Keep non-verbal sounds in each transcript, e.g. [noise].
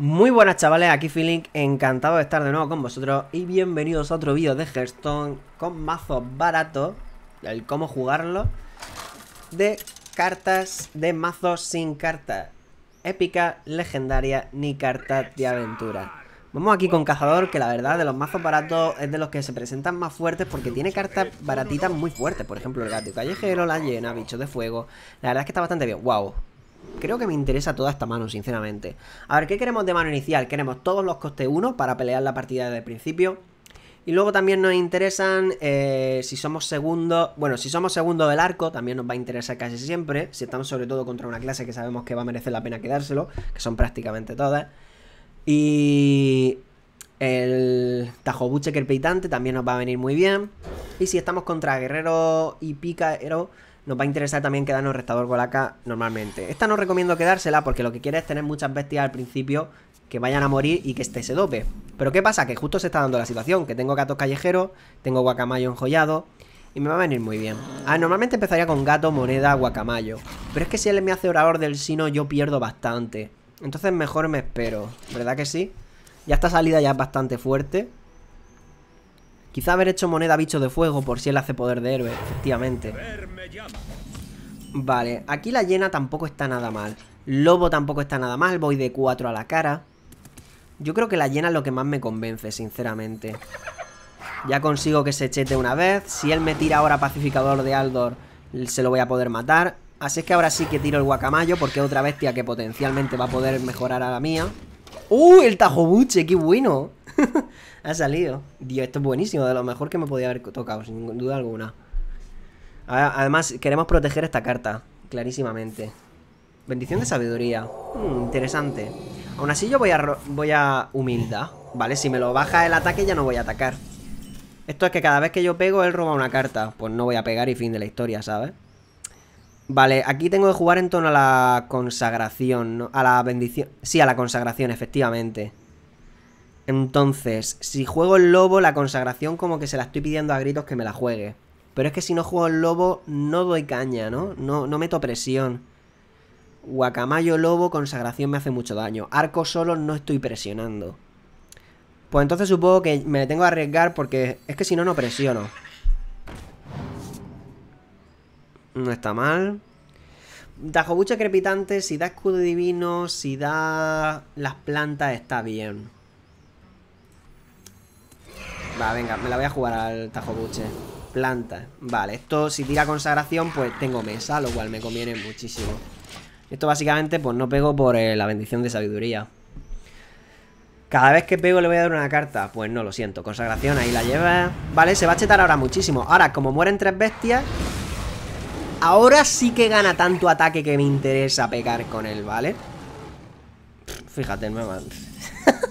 Muy buenas chavales, aquí Feeling, encantado de estar de nuevo con vosotros y bienvenidos a otro vídeo de Hearthstone con mazos baratos, el cómo jugarlo, de cartas de mazos sin cartas épica, legendaria ni cartas de aventura. Vamos aquí con Cazador, que la verdad de los mazos baratos es de los que se presentan más fuertes porque tiene cartas baratitas muy fuertes, por ejemplo el gato callejero, la llena, bicho de fuego, la verdad es que está bastante bien, wow, Creo que me interesa toda esta mano, sinceramente. A ver, ¿qué queremos de mano inicial? Queremos todos los costes 1 para pelear la partida desde principio. Y luego también nos interesan eh, si somos segundo, bueno, si somos segundo del arco, también nos va a interesar casi siempre, si estamos sobre todo contra una clase que sabemos que va a merecer la pena quedárselo, que son prácticamente todas. Y el Tajobuche peitante también nos va a venir muy bien. Y si estamos contra Guerrero y Pícaro nos va a interesar también quedarnos Restador Golaca normalmente. Esta no recomiendo quedársela porque lo que quiere es tener muchas bestias al principio que vayan a morir y que este se dope. Pero ¿qué pasa? Que justo se está dando la situación, que tengo gatos callejeros, tengo guacamayo enjollado y me va a venir muy bien. Ah, normalmente empezaría con gato, moneda, guacamayo. Pero es que si él me hace orador del sino yo pierdo bastante. Entonces mejor me espero, ¿verdad que sí? Ya esta salida ya es bastante fuerte. Quizá haber hecho moneda bicho de fuego por si él hace poder de héroe, efectivamente. Vale, aquí la llena tampoco está nada mal. Lobo tampoco está nada mal, voy de 4 a la cara. Yo creo que la llena es lo que más me convence, sinceramente. Ya consigo que se chete una vez. Si él me tira ahora pacificador de Aldor, se lo voy a poder matar. Así es que ahora sí que tiro el guacamayo porque otra bestia que potencialmente va a poder mejorar a la mía. ¡Uh! El tajobuche, qué bueno. [laughs] ha salido. Dios, esto es buenísimo, de lo mejor que me podía haber tocado, sin duda alguna. Además, queremos proteger esta carta, clarísimamente. Bendición de sabiduría. Hmm, interesante. Aún así yo voy a, voy a humildad. Vale, si me lo baja el ataque ya no voy a atacar. Esto es que cada vez que yo pego, él roba una carta. Pues no voy a pegar y fin de la historia, ¿sabes? Vale, aquí tengo que jugar en torno a la consagración, A la bendición... Sí, a la consagración, efectivamente. Entonces, si juego el lobo, la consagración como que se la estoy pidiendo a gritos que me la juegue. Pero es que si no juego el lobo, no doy caña, ¿no? No, meto presión. Guacamayo, lobo, consagración me hace mucho daño. Arco solo no estoy presionando. Pues entonces supongo que me tengo que arriesgar porque es que si no, no presiono. No está mal. Tajobucha crepitante, si da escudo divino, si da las plantas, está bien venga, me la voy a jugar al tajobuche Planta, vale, esto si tira consagración Pues tengo mesa, lo cual me conviene muchísimo Esto básicamente pues no pego Por eh, la bendición de sabiduría cada vez que pego le voy a dar una carta Pues no, lo siento, consagración, ahí la lleva Vale, se va a chetar ahora muchísimo Ahora, como mueren tres bestias Ahora sí que gana tanto ataque Que me interesa pegar con él, ¿vale? no fíjate, mal. [laughs]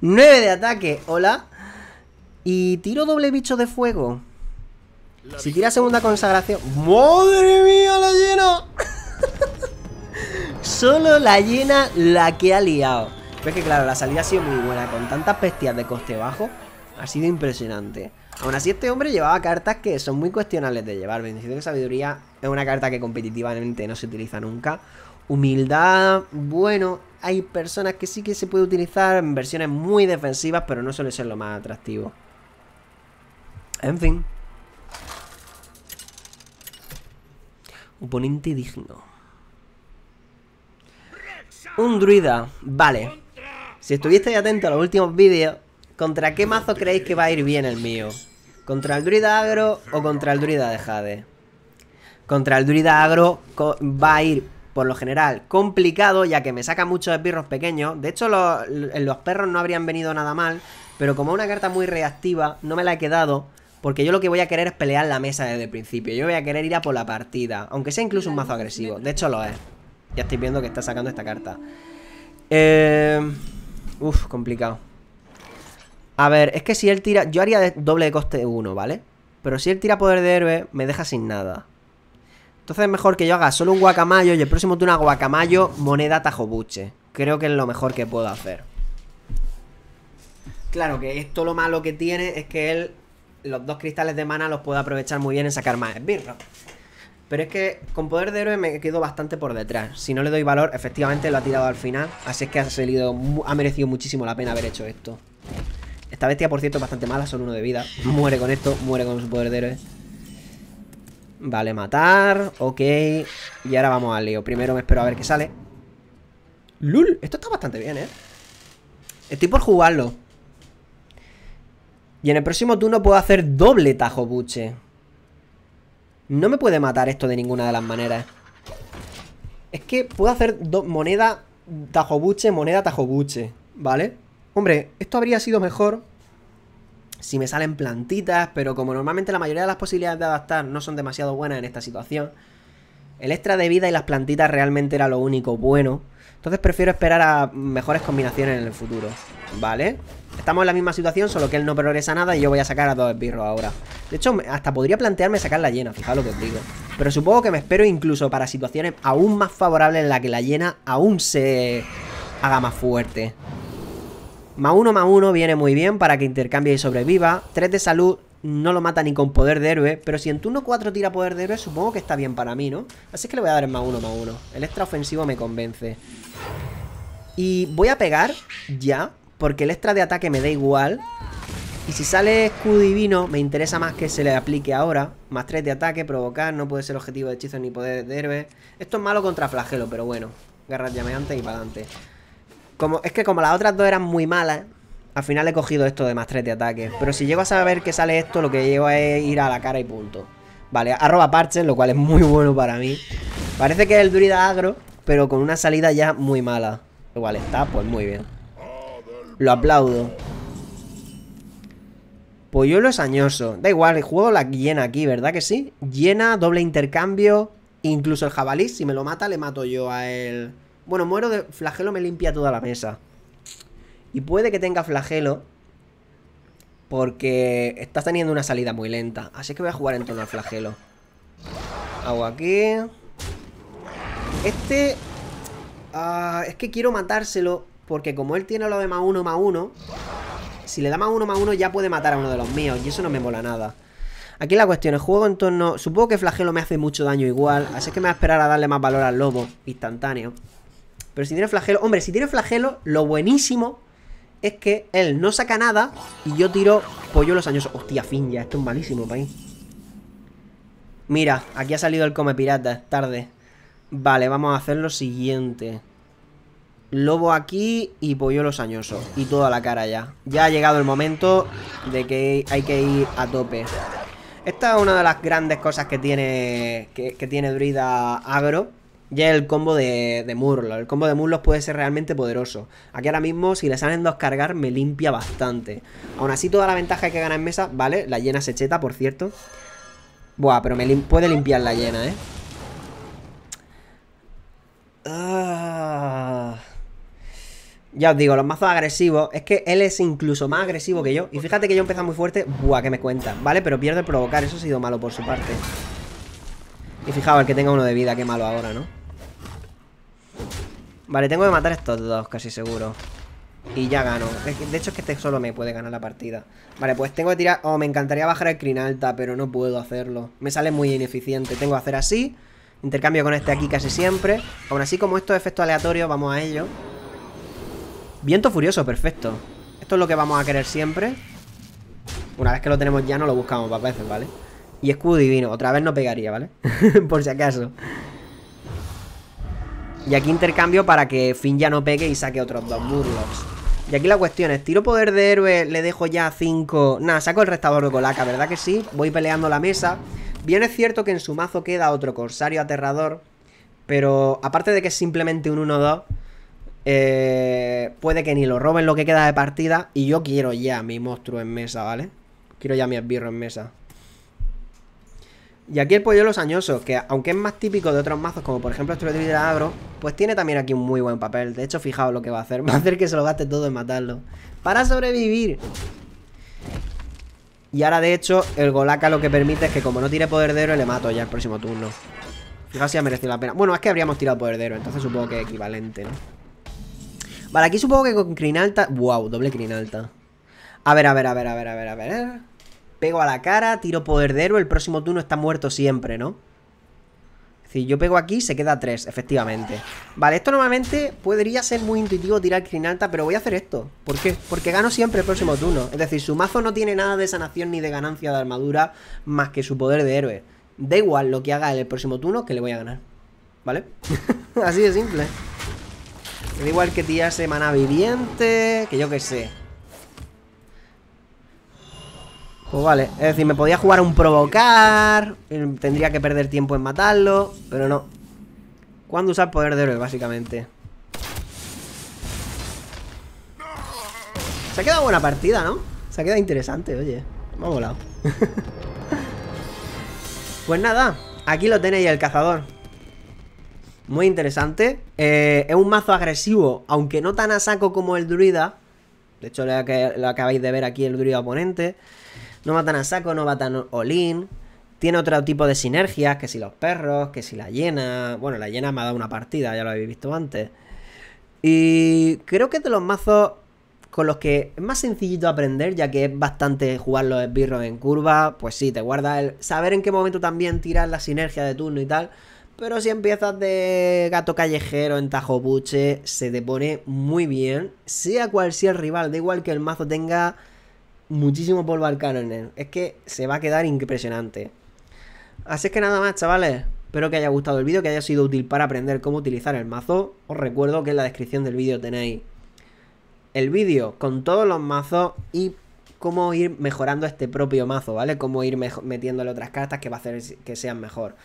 9 de ataque, hola y tiro doble bicho de fuego. Si tira segunda consagración... ¡Madre mía, la llena! [laughs] Solo la llena la que ha liado. Pero que claro, la salida ha sido muy buena. Con tantas bestias de coste bajo, ha sido impresionante. Aún así, este hombre llevaba cartas que son muy cuestionables de llevar. Bendición de Sabiduría es una carta que competitivamente no se utiliza nunca. Humildad, bueno, hay personas que sí que se puede utilizar en versiones muy defensivas, pero no suele ser lo más atractivo. En fin. Oponente digno. Un druida. Vale. Si estuvisteis atentos a los últimos vídeos, ¿contra qué mazo creéis que va a ir bien el mío? ¿Contra el druida agro o contra el druida de Jade? Contra el druida agro va a ir, por lo general, complicado, ya que me saca muchos perros pequeños. De hecho, los, los perros no habrían venido nada mal, pero como una carta muy reactiva, no me la he quedado... Porque yo lo que voy a querer es pelear la mesa desde el principio. Yo voy a querer ir a por la partida. Aunque sea incluso un mazo agresivo. De hecho lo es. Ya estoy viendo que está sacando esta carta. Eh... Uf, complicado. A ver, es que si él tira... Yo haría doble de coste uno, ¿vale? Pero si él tira poder de héroe, me deja sin nada. Entonces es mejor que yo haga solo un guacamayo y el próximo turno guacamayo, moneda, tajobuche. Creo que es lo mejor que puedo hacer. Claro que esto lo malo que tiene es que él los dos cristales de mana los puedo aprovechar muy bien en sacar más birro Pero es que con poder de héroe me quedo bastante por detrás. Si no le doy valor, efectivamente lo ha tirado al final. Así es que ha salido, ha merecido muchísimo la pena haber hecho esto. Esta bestia, por cierto, es bastante mala, solo uno de vida. [laughs] Muere con esto, muere con su poder de héroe. Vale, matar. Ok. Y ahora vamos al lío. Primero me espero a ver qué sale. ¡Lul! Esto está bastante bien, ¿eh? Estoy por jugarlo. Y en el próximo turno puedo hacer doble tajo buche. No me puede matar esto de ninguna de las maneras. Es que puedo hacer moneda tajo buche, moneda tajo buche, ¿vale? Hombre, esto habría sido mejor si me salen plantitas, pero como normalmente la mayoría de las posibilidades de adaptar no son demasiado buenas en esta situación, el extra de vida y las plantitas realmente era lo único bueno. Entonces prefiero esperar a mejores combinaciones en el futuro, ¿vale? Estamos en la misma situación, solo que él no progresa nada y yo voy a sacar a dos esbirros ahora. De hecho, hasta podría plantearme sacar la llena, fijaos lo que os digo. Pero supongo que me espero incluso para situaciones aún más favorables en las que la llena aún se haga más fuerte. Más uno, más uno viene muy bien para que intercambie y sobreviva. Tres de salud no lo mata ni con poder de héroe, pero si en turno 4 tira poder de héroe supongo que está bien para mí, ¿no? Así que le voy a dar el más uno, más uno. El extra ofensivo me convence. Y voy a pegar ya porque el extra de ataque me da igual. Y si sale escudo divino, me interesa más que se le aplique ahora. Más 3 de ataque, provocar, no puede ser objetivo de hechizo ni poder de héroe. Esto es malo contra flagelo, pero bueno. Garras llameantes y para adelante. Como, es que como las otras dos eran muy malas, al final he cogido esto de más 3 de ataque. Pero si llego a saber que sale esto, lo que llevo es ir a la cara y punto. Vale, arroba parches, lo cual es muy bueno para mí. Parece que es el Durida agro, pero con una salida ya muy mala. Igual está pues muy bien lo aplaudo. Polluelo es añoso. Da igual, juego la llena aquí, ¿verdad que sí? Llena, doble intercambio. Incluso el jabalí, si me lo mata, le mato yo a él. Bueno, muero de flagelo, me limpia toda la mesa. Y puede que tenga flagelo. Porque estás teniendo una salida muy lenta. Así que voy a jugar en torno al flagelo. Hago aquí. Este... Ah, es que quiero matárselo porque como él tiene lo de más uno, más uno Si le da más uno, más uno ya puede matar a uno de los míos Y eso no me mola nada Aquí la cuestión, el juego en torno... Supongo que flagelo me hace mucho daño igual Así que me voy a esperar a darle más valor al lobo Instantáneo Pero si tiene flagelo... Hombre, si tiene flagelo, lo buenísimo es que él no saca nada y yo tiro pollo los años. Hostia, fin ya, esto es malísimo, país. Mira, aquí ha salido el come pirata, tarde. Vale, vamos a hacer lo siguiente. Lobo aquí y pollo los añosos Y toda la cara ya. Ya ha llegado el momento de que hay que ir a tope. Esta es una de las grandes cosas que tiene, que, tiene Druida Agro. Ya el combo de, de El combo de murlos puede ser realmente poderoso. Aquí ahora mismo, si le salen dos cargar, me limpia bastante. Aún así, toda la ventaja que gana en mesa, ¿vale? La llena se cheta, por cierto. Buah, pero me puede limpiar la llena, ¿eh? Ah. Ya os digo, los mazos agresivos. Es que él es incluso más agresivo que yo. Y fíjate que yo empezaba muy fuerte. Buah, que me cuenta ¿vale? Pero pierde provocar. Eso ha sido malo por su parte. Y fijaos, el que tenga uno de vida. Qué malo ahora, ¿no? Vale, tengo que matar a estos dos, casi seguro. Y ya gano. De hecho, es que este solo me puede ganar la partida. Vale, pues tengo que tirar... Oh, me encantaría bajar el alta pero no puedo hacerlo. Me sale muy ineficiente. Tengo que hacer así. Intercambio con este aquí casi siempre. Aún así, como esto es efecto aleatorio, vamos a ello. Viento furioso, perfecto. Esto es lo que vamos a querer siempre. Una vez que lo tenemos ya, no lo buscamos más veces, ¿vale? Y escudo divino. Otra vez no pegaría, ¿vale? [laughs] Por si acaso. Y aquí intercambio para que Finn ya no pegue y saque otros dos Murlocs. Y aquí la cuestión es, tiro poder de héroe, le dejo ya 5... Nada, saco el restador de colaca, ¿verdad que sí? Voy peleando la mesa. Bien es cierto que en su mazo queda otro corsario aterrador, pero aparte de que es simplemente un 1-2, eh, puede que ni lo roben lo que queda de partida. Y yo quiero ya mi monstruo en mesa, ¿vale? Quiero ya mi esbirro en mesa. Y aquí el pollo los añosos que aunque es más típico de otros mazos, como por ejemplo este de agro, pues tiene también aquí un muy buen papel. De hecho, fijaos lo que va a hacer. [laughs] Va a hacer que se lo gaste todo en matarlo. ¡Para sobrevivir! Y ahora, de hecho, el golaca lo que permite es que como no tire poder de héroe, le mato ya el próximo turno. Fijaos si ha merecido la pena. Bueno, es que habríamos tirado poder de héroe, entonces supongo que es equivalente, ¿no? Vale, aquí supongo que con crinalta... Wow, doble crinalta. A ver, a ver, a ver, a ver, a ver, a ver. Pego a la cara, tiro poder de héroe, el próximo turno está muerto siempre, ¿no? Es decir, yo pego aquí, se queda 3, efectivamente. Vale, esto normalmente podría ser muy intuitivo tirar crinalta, pero voy a hacer esto. ¿Por qué? Porque gano siempre el próximo turno. Es decir, su mazo no tiene nada de sanación ni de ganancia de armadura más que su poder de héroe. Da igual lo que haga en el próximo turno, que le voy a ganar. ¿Vale? [laughs] Así de simple da igual que tía semana viviente, que yo qué sé. Pues vale, es decir, me podía jugar un provocar, eh, tendría que perder tiempo en matarlo, pero no. ¿Cuándo usar poder de héroe, básicamente? Se ha quedado buena partida, ¿no? Se ha quedado interesante, oye. Me ha volado. [laughs] pues nada, aquí lo tenéis el cazador. Muy interesante. Eh, es un mazo agresivo, aunque no tan a saco como el druida. De hecho, lo, que, acabáis de ver aquí el druida oponente. No va tan a saco, no va tan all Tiene otro tipo de sinergias, que si los perros, que si la llena Bueno, la llena me ha dado una partida, ya lo habéis visto antes. Y creo que es de los mazos con los que es más sencillito aprender, ya que es bastante jugar los esbirros en curva. Pues sí, te guarda el saber en qué momento también tirar la sinergia de turno y tal. Pero si empiezas de gato callejero en Tajo se te pone muy bien. Sea cual sea el rival, da igual que el mazo tenga muchísimo polvo al en él. Es que se va a quedar impresionante. Así es que nada más, chavales. Espero que haya gustado el vídeo, que haya sido útil para aprender cómo utilizar el mazo. Os recuerdo que en la descripción del vídeo tenéis el vídeo con todos los mazos y cómo ir mejorando este propio mazo, ¿vale? Cómo ir metiéndole otras cartas que va a hacer que sean mejor.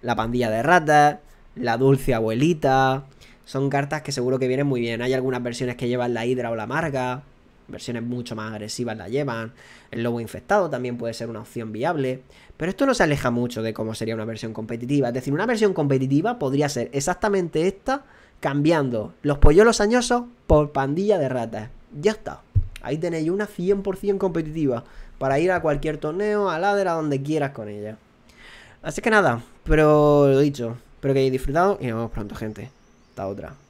La pandilla de ratas, la dulce abuelita. Son cartas que seguro que vienen muy bien. Hay algunas versiones que llevan la hidra o la amarga Versiones mucho más agresivas la llevan. El lobo infectado también puede ser una opción viable. Pero esto no se aleja mucho de cómo sería una versión competitiva. Es decir, una versión competitiva podría ser exactamente esta, cambiando los polluelos añosos por pandilla de ratas. Ya está. Ahí tenéis una 100% competitiva para ir a cualquier torneo, a ladera, donde quieras con ella. Así que nada, pero lo dicho, espero que hayáis disfrutado y nos vemos pronto, gente. Hasta otra.